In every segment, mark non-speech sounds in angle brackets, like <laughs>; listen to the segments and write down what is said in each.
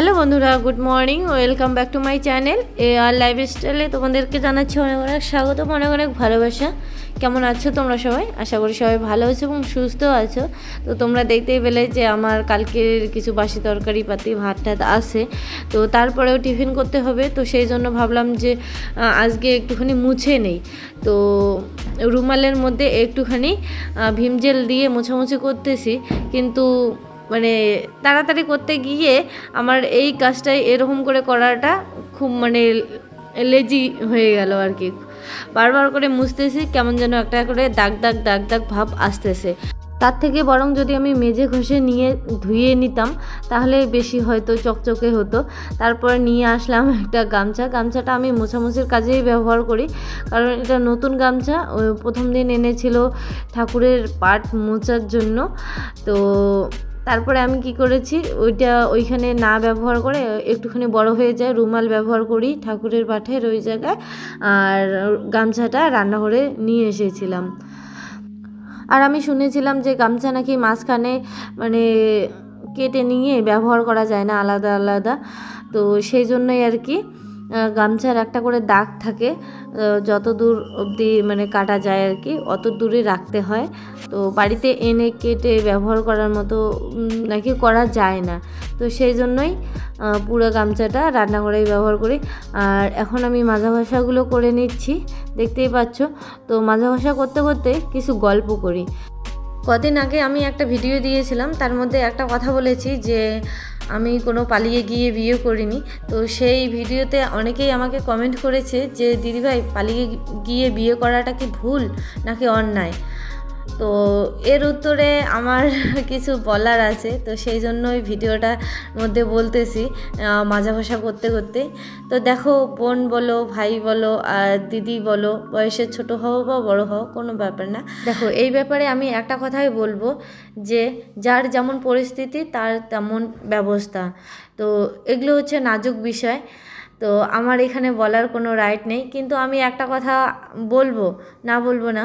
Hello বন্ধুরা good morning welcome back to my channel A R লাইফস্টাইলে তোমাদেরকে জানাচ্ছি অনেক অনেক স্বাগত অনেক অনেক ভালোবাসা কেমন আছো তোমরা সবাই আশা করি সবাই ভালো আছো এবং সুস্থ আছো তো তোমরা দেখতেই পেলে যে আমার কালকের কিছু বাসি তরকারি পাতি ভাত টাত আছে তো তারপরেও টিফিন করতে হবে তো সেই জন্য ভাবলাম যে আজকে একটুখানি মুছে নেই তো রুমালের মধ্যে একটুখানি ভীমজেল দিয়ে মোছামুছি করতেছি কিন্তু মানে তাড়াতাড়ি করতে গিয়ে আমার এই কাজটাই এরকম করে করাটা খুব মানে লেজি হয়ে গেল আর কি বারবার করে মুছতেছি কেমন যেন একটা করে দাগ দাগ দাগ দাগ ভাব আসতেছে তার থেকে বরং যদি আমি মেজে ঘষে নিয়ে ধুয়ে নিতাম তাহলে বেশি হয়তো চকচকে হতো তারপর নিয়ে আসলাম একটা গামছা গামছাটা আমি মোছামুছির কাজেই ব্যবহার করি কারণ এটা নতুন গামছা প্রথম দিন এনেছিল ঠাকুরের পাট মোছার জন্য তো তারপরে আমি কি করেছি ওইটা ওইখানে না ব্যবহার করে একটুখানি বড় হয়ে যায় রুমাল ব্যবহার করি ঠাকুরের পাঠের ওই জায়গায় আর গামছাটা রান্নাঘরে নিয়ে এসেছিলাম আর আমি শুনেছিলাম যে গামছা নাকি মাঝখানে মানে কেটে নিয়ে ব্যবহার করা যায় না আলাদা আলাদা তো সেই জন্যই আর কি গামছার একটা করে দাগ থাকে যত দূর অবধি মানে কাটা যায় আর কি অত দূরে রাখতে হয় তো বাড়িতে এনে কেটে ব্যবহার করার মতো নাকি করা যায় না তো সেই জন্যই পুরো গামছাটা রান্নাঘরেই ব্যবহার করি আর এখন আমি মাজা ভাষাগুলো করে নিচ্ছি দেখতেই পাচ্ছ তো মাজা ভাষা করতে করতে কিছু গল্প করি কদিন আগে আমি একটা ভিডিও দিয়েছিলাম তার মধ্যে একটা কথা বলেছি যে আমি কোনো পালিয়ে গিয়ে বিয়ে করিনি তো সেই ভিডিওতে অনেকেই আমাকে কমেন্ট করেছে যে দিদিভাই পালিয়ে গিয়ে বিয়ে করাটা কি ভুল নাকি অন্যায় তো এর উত্তরে আমার <laughs> কিছু বলার আছে তো সেই জন্যই ভিডিওটার মধ্যে বলতেছি মাজা ভাষা করতে করতে তো দেখো বোন বলো ভাই বলো আর দিদি বলো বয়সে ছোট হও বা বড় হও কোনো ব্যাপার না দেখো এই ব্যাপারে আমি একটা কথাই বলবো যে যার যেমন পরিস্থিতি তার তেমন ব্যবস্থা তো এগুলো হচ্ছে নাজুক বিষয় তো আমার এখানে বলার কোনো রাইট নেই কিন্তু আমি একটা কথা বলবো না বলবো না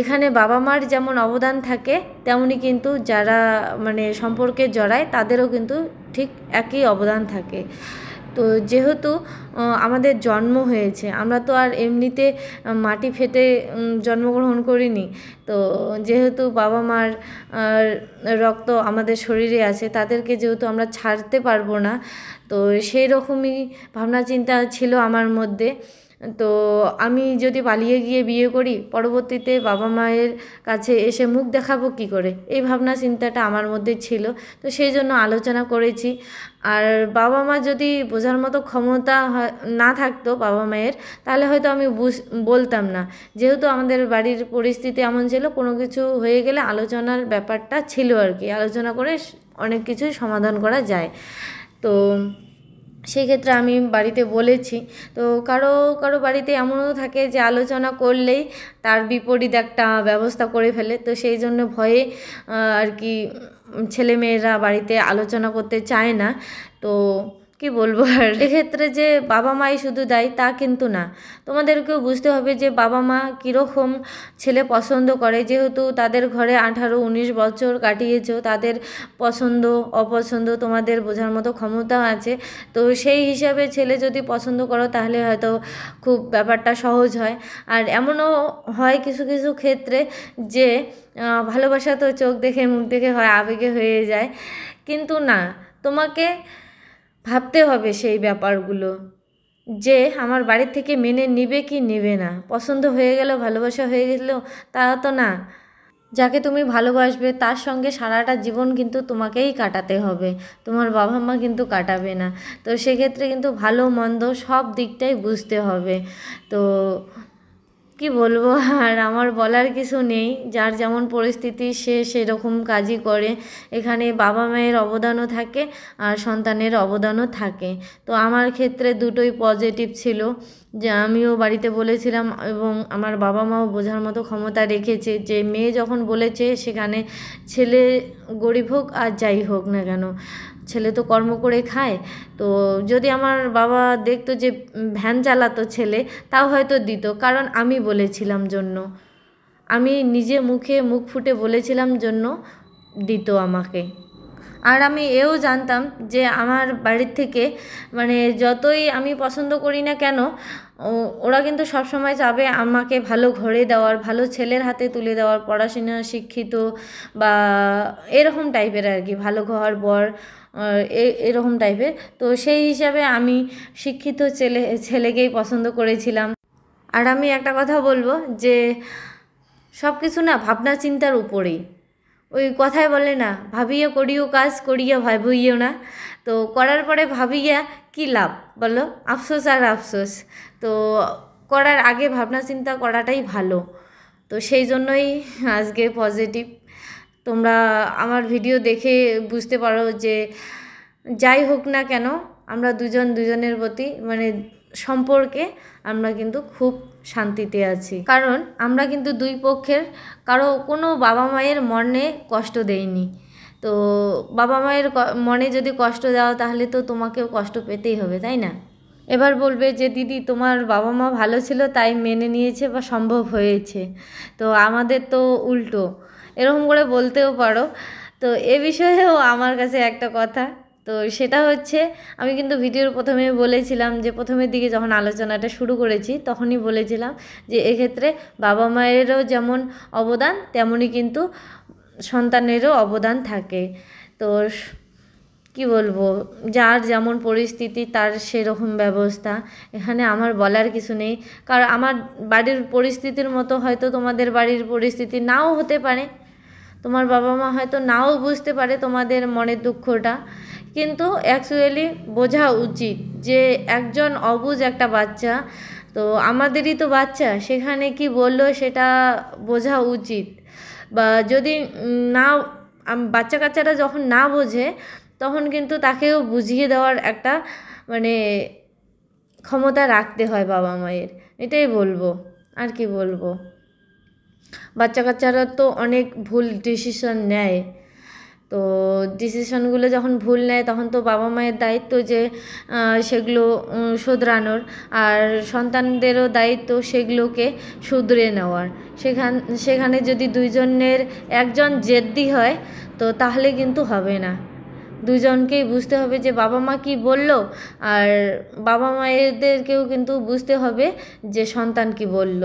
এখানে বাবা মার যেমন অবদান থাকে তেমনি কিন্তু যারা মানে সম্পর্কে জড়ায় তাদেরও কিন্তু ঠিক একই অবদান থাকে তো যেহেতু আমাদের জন্ম হয়েছে আমরা তো আর এমনিতে মাটি ফেটে জন্মগ্রহণ করিনি তো যেহেতু বাবা মার রক্ত আমাদের শরীরে আছে তাদেরকে যেহেতু আমরা ছাড়তে পারবো না তো সেই রকমই ভাবনা চিন্তা ছিল আমার মধ্যে তো আমি যদি পালিয়ে গিয়ে বিয়ে করি পরবর্তীতে বাবা মায়ের কাছে এসে মুখ দেখাবো কি করে এই ভাবনা চিন্তাটা আমার মধ্যে ছিল তো সেই জন্য আলোচনা করেছি আর বাবা মা যদি বোঝার মতো ক্ষমতা না থাকতো বাবা মায়ের তাহলে হয়তো আমি বলতাম না যেহেতু আমাদের বাড়ির পরিস্থিতি এমন ছিল কোনো কিছু হয়ে গেলে আলোচনার ব্যাপারটা ছিল আর কি আলোচনা করে অনেক কিছুই সমাধান করা যায় তো সেক্ষেত্রে আমি বাড়িতে বলেছি তো কারো কারো বাড়িতে এমনও থাকে যে আলোচনা করলেই তার বিপরীত একটা ব্যবস্থা করে ফেলে তো সেই জন্য ভয়ে আর কি ছেলেমেয়েরা বাড়িতে আলোচনা করতে চায় না তো কি বলবো আর এক্ষেত্রে যে বাবা মাই শুধু দায়ী তা কিন্তু না তোমাদেরকেও বুঝতে হবে যে বাবা মা কীরকম ছেলে পছন্দ করে যেহেতু তাদের ঘরে আঠারো উনিশ বছর কাটিয়েছ তাদের পছন্দ অপছন্দ তোমাদের বোঝার মতো ক্ষমতা আছে তো সেই হিসাবে ছেলে যদি পছন্দ করো তাহলে হয়তো খুব ব্যাপারটা সহজ হয় আর এমনও হয় কিছু কিছু ক্ষেত্রে যে ভালোবাসা তো চোখ দেখে মুখ দেখে হয় আবেগে হয়ে যায় কিন্তু না তোমাকে ভাবতে হবে সেই ব্যাপারগুলো যে আমার বাড়ির থেকে মেনে নিবে কি নেবে না পছন্দ হয়ে গেল ভালোবাসা হয়ে গেল তা তো না যাকে তুমি ভালোবাসবে তার সঙ্গে সারাটা জীবন কিন্তু তোমাকেই কাটাতে হবে তোমার বাবা মা কিন্তু কাটাবে না তো সেক্ষেত্রে কিন্তু ভালো মন্দ সব দিকটাই বুঝতে হবে তো কি বলবো আর আমার বলার কিছু নেই যার যেমন পরিস্থিতি সে সেরকম কাজই করে এখানে বাবা মায়ের অবদানও থাকে আর সন্তানের অবদানও থাকে তো আমার ক্ষেত্রে দুটোই পজিটিভ ছিল যে আমিও বাড়িতে বলেছিলাম এবং আমার বাবা মাও বোঝার মতো ক্ষমতা রেখেছে যে মেয়ে যখন বলেছে সেখানে ছেলে গরিব হোক আর যাই হোক না কেন ছেলে তো কর্ম করে খায় তো যদি আমার বাবা দেখতো যে ভ্যান চালাতো ছেলে তাও হয়তো দিত কারণ আমি বলেছিলাম জন্য আমি নিজে মুখে মুখ ফুটে বলেছিলাম জন্য দিত আমাকে আর আমি এও জানতাম যে আমার বাড়ির থেকে মানে যতই আমি পছন্দ করি না কেন ওরা কিন্তু সবসময় চাবে আমাকে ভালো ঘরে দেওয়ার ভালো ছেলের হাতে তুলে দেওয়ার পড়াশোনা শিক্ষিত বা এরকম টাইপের আর কি ভালো ঘর বর এরকম টাইপের তো সেই হিসাবে আমি শিক্ষিত ছেলে ছেলেকেই পছন্দ করেছিলাম আর আমি একটা কথা বলবো যে সব কিছু না ভাবনা চিন্তার উপরেই ওই কথায় বলে না ভাবিয়া করিও কাজ করিয়া ভাবইও না তো করার পরে ভাবিয়া কি লাভ বলো আফসোস আর আফসোস তো করার আগে ভাবনা চিন্তা করাটাই ভালো তো সেই জন্যই আজকে পজিটিভ তোমরা আমার ভিডিও দেখে বুঝতে পারো যে যাই হোক না কেন আমরা দুজন দুজনের প্রতি মানে সম্পর্কে আমরা কিন্তু খুব শান্তিতে আছি কারণ আমরা কিন্তু দুই পক্ষের কারো কোনো বাবা মায়ের মনে কষ্ট দেইনি তো বাবা মায়ের মনে যদি কষ্ট দাও তাহলে তো তোমাকেও কষ্ট পেতেই হবে তাই না এবার বলবে যে দিদি তোমার বাবা মা ভালো ছিল তাই মেনে নিয়েছে বা সম্ভব হয়েছে তো আমাদের তো উল্টো এরকম করে বলতেও পারো তো এ বিষয়েও আমার কাছে একটা কথা তো সেটা হচ্ছে আমি কিন্তু ভিডিওর প্রথমে বলেছিলাম যে প্রথমের দিকে যখন আলোচনাটা শুরু করেছি তখনই বলেছিলাম যে এক্ষেত্রে বাবা মায়েরও যেমন অবদান তেমনই কিন্তু সন্তানেরও অবদান থাকে তো কি বলবো যার যেমন পরিস্থিতি তার সেরকম ব্যবস্থা এখানে আমার বলার কিছু নেই কারণ আমার বাড়ির পরিস্থিতির মতো হয়তো তোমাদের বাড়ির পরিস্থিতি নাও হতে পারে তোমার বাবা মা হয়তো নাও বুঝতে পারে তোমাদের মনের দুঃখটা কিন্তু অ্যাকচুয়ালি বোঝা উচিত যে একজন অবুজ একটা বাচ্চা তো আমাদেরই তো বাচ্চা সেখানে কি বললো সেটা বোঝা উচিত বা যদি না বাচ্চা কাচ্চারা যখন না বোঝে তখন কিন্তু তাকেও বুঝিয়ে দেওয়ার একটা মানে ক্ষমতা রাখতে হয় বাবা মায়ের এটাই বলবো আর কি বলবো বাচ্চা কাচ্চারা তো অনেক ভুল ডিসিশন নেয় তো ডিসিশনগুলো যখন ভুল নেয় তখন তো বাবা মায়ের দায়িত্ব যে সেগুলো শুধরানোর আর সন্তানদেরও দায়িত্ব সেগুলোকে শুধরে নেওয়ার সেখান সেখানে যদি দুইজনের একজন জেদ্দি হয় তো তাহলে কিন্তু হবে না দুজনকেই বুঝতে হবে যে বাবা মা কি বলল আর বাবা মায়েদেরকেও কিন্তু বুঝতে হবে যে সন্তান কি বলল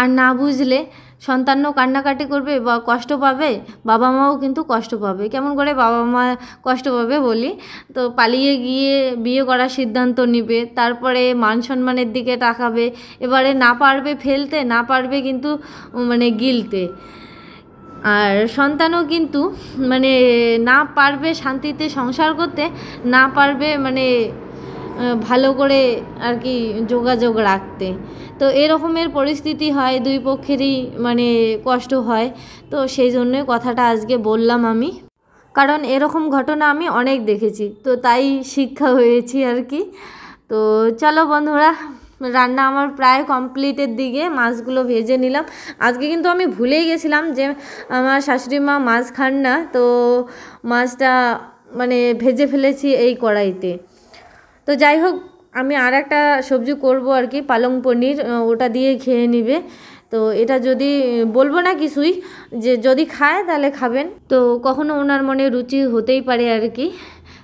আর না বুঝলে সন্তানও কান্নাকাটি করবে বা কষ্ট পাবে বাবা মাও কিন্তু কষ্ট পাবে কেমন করে বাবা মা কষ্ট পাবে বলি তো পালিয়ে গিয়ে বিয়ে করার সিদ্ধান্ত নিবে তারপরে মান সম্মানের দিকে তাকাবে এবারে না পারবে ফেলতে না পারবে কিন্তু মানে গিলতে আর সন্তানও কিন্তু মানে না পারবে শান্তিতে সংসার করতে না পারবে মানে ভালো করে আর কি যোগাযোগ রাখতে তো এরকমের পরিস্থিতি হয় দুই পক্ষেরই মানে কষ্ট হয় তো সেই জন্যই কথাটা আজকে বললাম আমি কারণ এরকম ঘটনা আমি অনেক দেখেছি তো তাই শিক্ষা হয়েছি আর কি তো চলো বন্ধুরা রান্না আমার প্রায় কমপ্লিটের দিকে মাছগুলো ভেজে নিলাম আজকে কিন্তু আমি ভুলেই গেছিলাম যে আমার শাশুড়ি মা মাছ খান না তো মাছটা মানে ভেজে ফেলেছি এই কড়াইতে তো যাই হোক আমি আর একটা সবজি করব আর কি পালং পনির ওটা দিয়ে খেয়ে নিবে তো এটা যদি বলবো না কিছুই যে যদি খায় তাহলে খাবেন তো কখনো ওনার মনে রুচি হতেই পারে আর কি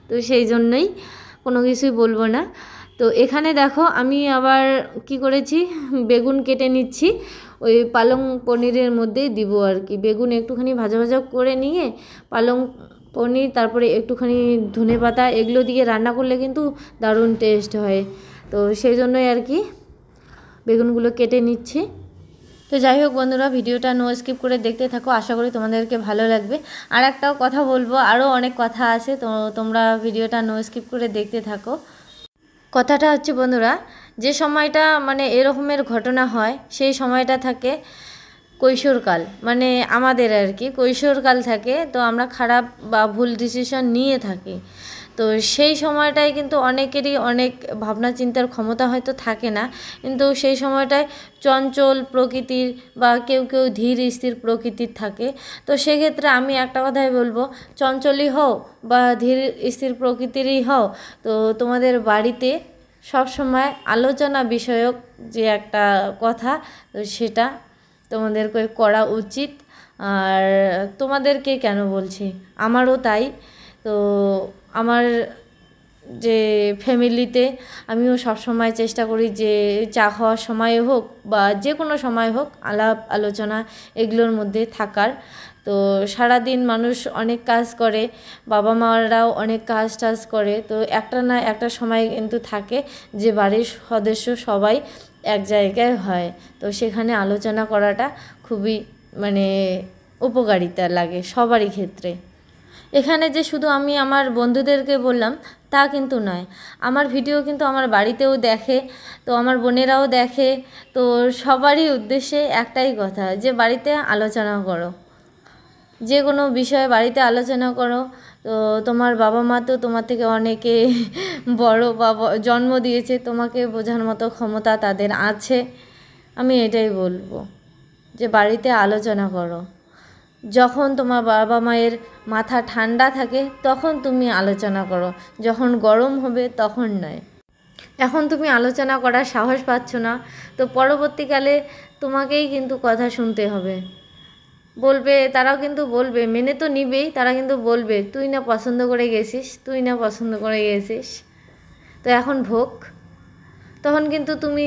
তো সেই জন্যই কোনো কিছুই বলবো না তো এখানে দেখো আমি আবার কি করেছি বেগুন কেটে নিচ্ছি ওই পালং পনিরের মধ্যেই দিব আর কি বেগুন একটুখানি ভাজা ভাজা করে নিয়ে পালং পনির তারপরে একটুখানি ধনে পাতা এগুলো দিয়ে রান্না করলে কিন্তু দারুণ টেস্ট হয় তো সেই জন্যই আর কি বেগুনগুলো কেটে নিচ্ছি তো যাই হোক বন্ধুরা ভিডিওটা নো স্কিপ করে দেখতে থাকো আশা করি তোমাদেরকে ভালো লাগবে আর একটাও কথা বলবো আরও অনেক কথা আছে তো তোমরা ভিডিওটা নো স্কিপ করে দেখতে থাকো কথাটা হচ্ছে বন্ধুরা যে সময়টা মানে এরকমের ঘটনা হয় সেই সময়টা থাকে কৈশোরকাল মানে আমাদের আর কি কৈশোরকাল থাকে তো আমরা খারাপ বা ভুল ডিসিশন নিয়ে থাকি তো সেই সময়টায় কিন্তু অনেকেরই অনেক ভাবনা চিন্তার ক্ষমতা হয়তো থাকে না কিন্তু সেই সময়টায় চঞ্চল প্রকৃতির বা কেউ কেউ ধীর স্থির প্রকৃতির থাকে তো সেক্ষেত্রে আমি একটা কথাই বলবো চঞ্চলই হও বা ধীর স্থির প্রকৃতিরই হও তো তোমাদের বাড়িতে সবসময় আলোচনা বিষয়ক যে একটা কথা তো সেটা তোমাদেরকে করা উচিত আর তোমাদেরকে কেন বলছি আমারও তাই তো আমার যে ফ্যামিলিতে আমিও সবসময় চেষ্টা করি যে চা খাওয়ার সময় হোক বা যে কোনো সময় হোক আলাপ আলোচনা এগুলোর মধ্যে থাকার তো সারাদিন মানুষ অনেক কাজ করে বাবা মারাও অনেক কাজ টাজ করে তো একটা না একটা সময় কিন্তু থাকে যে বাড়ির সদস্য সবাই এক জায়গায় হয় তো সেখানে আলোচনা করাটা খুবই মানে উপকারিতা লাগে সবারই ক্ষেত্রে এখানে যে শুধু আমি আমার বন্ধুদেরকে বললাম তা কিন্তু নয় আমার ভিডিও কিন্তু আমার বাড়িতেও দেখে তো আমার বোনেরাও দেখে তো সবারই উদ্দেশ্যে একটাই কথা যে বাড়িতে আলোচনা করো যে কোনো বিষয়ে বাড়িতে আলোচনা করো তো তোমার বাবা মা তো তোমার থেকে অনেকে <laughs> বড় বাবা জন্ম দিয়েছে তোমাকে বোঝার মতো ক্ষমতা তাদের আছে আমি এটাই বলবো যে বাড়িতে আলোচনা করো যখন তোমার বাবা মায়ের মাথা ঠান্ডা থাকে তখন তুমি আলোচনা করো যখন গরম হবে তখন নয় এখন তুমি আলোচনা করার সাহস পাচ্ছ না তো পরবর্তীকালে তোমাকেই কিন্তু কথা শুনতে হবে বলবে তারাও কিন্তু বলবে মেনে তো নিবেই তারা কিন্তু বলবে তুই না পছন্দ করে গেছিস তুই না পছন্দ করে গেছিস তো এখন ভোগ তখন কিন্তু তুমি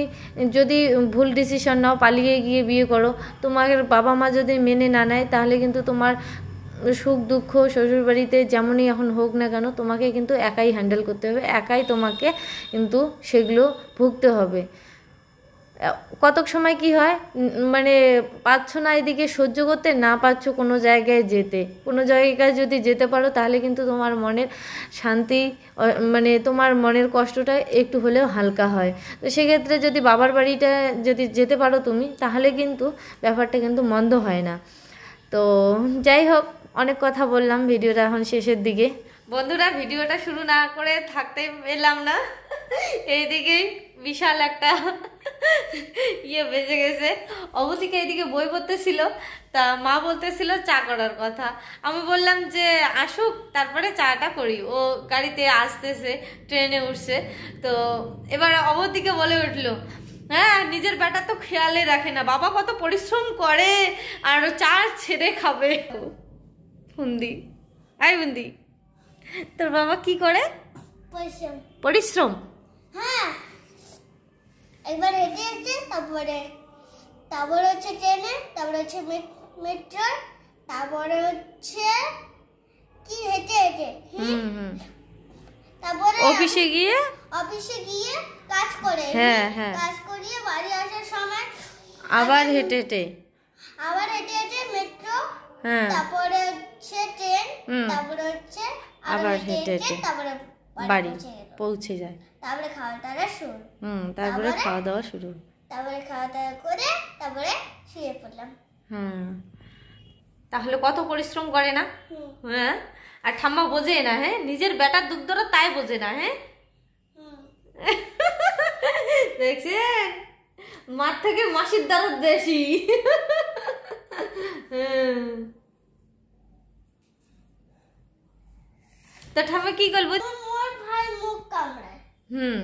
যদি ভুল ডিসিশন নাও পালিয়ে গিয়ে বিয়ে করো তোমার বাবা মা যদি মেনে না নেয় তাহলে কিন্তু তোমার সুখ দুঃখ শ্বশুরবাড়িতে যেমনই এখন হোক না কেন তোমাকে কিন্তু একাই হ্যান্ডেল করতে হবে একাই তোমাকে কিন্তু সেগুলো ভুগতে হবে কতক সময় কি হয় মানে পাচ্ছ না এদিকে সহ্য করতে না পাচ্ছ কোনো জায়গায় যেতে কোনো জায়গায় যদি যেতে পারো তাহলে কিন্তু তোমার মনের শান্তি মানে তোমার মনের কষ্টটা একটু হলেও হালকা হয় তো সেক্ষেত্রে যদি বাবার বাড়িটা যদি যেতে পারো তুমি তাহলে কিন্তু ব্যাপারটা কিন্তু মন্দ হয় না তো যাই হোক অনেক কথা বললাম ভিডিওটা এখন শেষের দিকে বন্ধুরা ভিডিওটা শুরু না করে থাকতে পেলাম না এইদিকেই বিশাল একটা ইয়ে বেজে গেছে অবদিকে এইদিকে বই পড়তেছিল তা মা বলতেছিল চা করার কথা আমি বললাম যে আসুক তারপরে চাটা করি ও গাড়িতে আসতেছে ট্রেনে উঠছে তো এবার অবদিকে বলে উঠলো হ্যাঁ নিজের বেটা তো খেয়ালে রাখে না বাবা কত পরিশ্রম করে আর চা ছেড়ে খাবে বুন্দি আই বুন্দি তোর বাবা কি করে পরিশ্রম পরিশ্রম হ্যাঁ। তারপরে তারপরে হচ্ছে তারপরে হচ্ছে মেট্রো তারপরে হচ্ছে কি হেঁটে হেঁটে তারপরে অফিসে গিয়ে অফিসে গিয়ে কাজ করে হ্যাঁ হ্যাঁ কাজ করিয়ে বাড়ি আসার সময় আবার হেঁটে হেঁটে আবার হেঁটে হেঁটে মেট্রো হ্যাঁ তারপরে হচ্ছে ট্রেন তারপরে হচ্ছে আবার হেঁটে হেঁটে তারপরে বাড়ি পৌঁছে যায় তারপরে খাওয়া দাওয়া শুরু হুম তারপরে খাওয়া দাওয়া শুরু তারপরে খাওয়া দাওয়া করে তারপরে শুয়ে পড়লাম হুম তাহলে কত পরিশ্রম করে না হ্যাঁ আর ঠাম্মা বোঝে না হ্যাঁ নিজের বেটার দুধ ধরো তাই বোঝে না হ্যাঁ দেখছেন মার থেকে মাসির দ্বারা বেশি তো ঠাম্মা কি গল্প হ্যাঁ।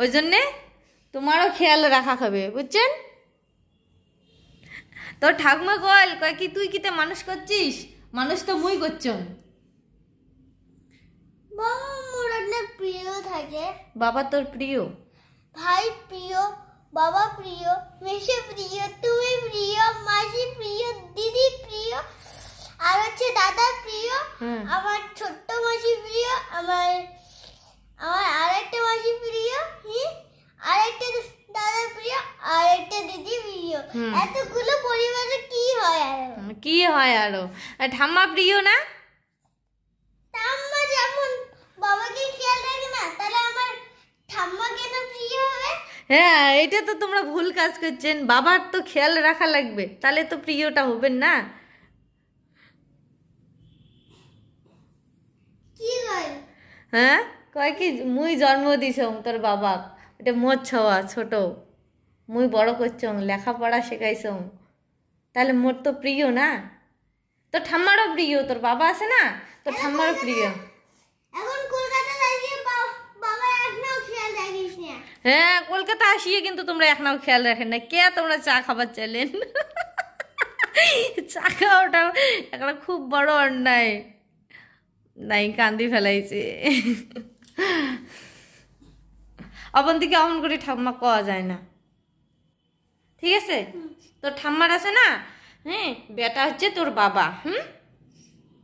ওই জন্যে তোমারও খেয়াল রাখা হবে বুঝছেন তো ঠাকুমা কল কয় কি তুই কিতে মানুষ করছিস মানুষ তো মুই করছ বাবা মোর প্রিয় থাকে বাবা তোর প্রিয় ভাই প্রিয় বাবা প্রিয় মেশে প্রিয় তুই আর হচ্ছে দাদা প্রিয় হ্যাঁ। আমার ছোট্ট মাসি প্রিয় আমার আমার আরেকটা মাসি প্রিয় আরেকটা দাদা প্রিয় আরেকটা দিদি প্রিয় এতগুলো পরিবারে কি হয় আর কি হয় আরো ঠাম্মা প্রিয় না ঠাম্মা যেমন বাবাকে খেয়াল রাখে না তাহলে আমার ঠাম্মা কেন প্রিয় হবে হ্যাঁ এটা তো তোমরা ভুল কাজ করছেন বাবার তো খেয়াল রাখা লাগবে তাহলে তো প্রিয়টা হবেন না হ্যাঁ কয় কি মুই জন্ম দিছং তোর বাবা এটা মোর ছাওয়া ছোট মুই বড় করছং লেখাপড়া শেখাইছং তাহলে মোর তো প্রিয় না তোর ঠাম্মারও প্রিয় তোর বাবা আছে না তোর ঠাম্মারও প্রিয় এখন হ্যাঁ কলকাতা আসিয়ে কিন্তু তোমরা এখনও খেয়াল রাখেন না কে তোমরা চা খাবার চাইলেন <laughs> চা খাওয়াটা একটা খুব বড় অন্যায় নাই কান্দি ফেলাইছে অবন্তীকে অমন করে ঠাম্মা কওয়া যায় না ঠিক আছে তো ঠাম্মার আছে না হ্যাঁ বেটা হচ্ছে তোর বাবা হুম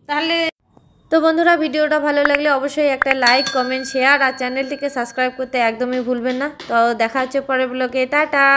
তাহলে তো বন্ধুরা ভিডিওটা ভালো লাগলে অবশ্যই একটা লাইক কমেন্ট শেয়ার আর চ্যানেলটিকে সাবস্ক্রাইব করতে একদমই ভুলবেন না তো দেখা হচ্ছে পরের ব্লগে টাটা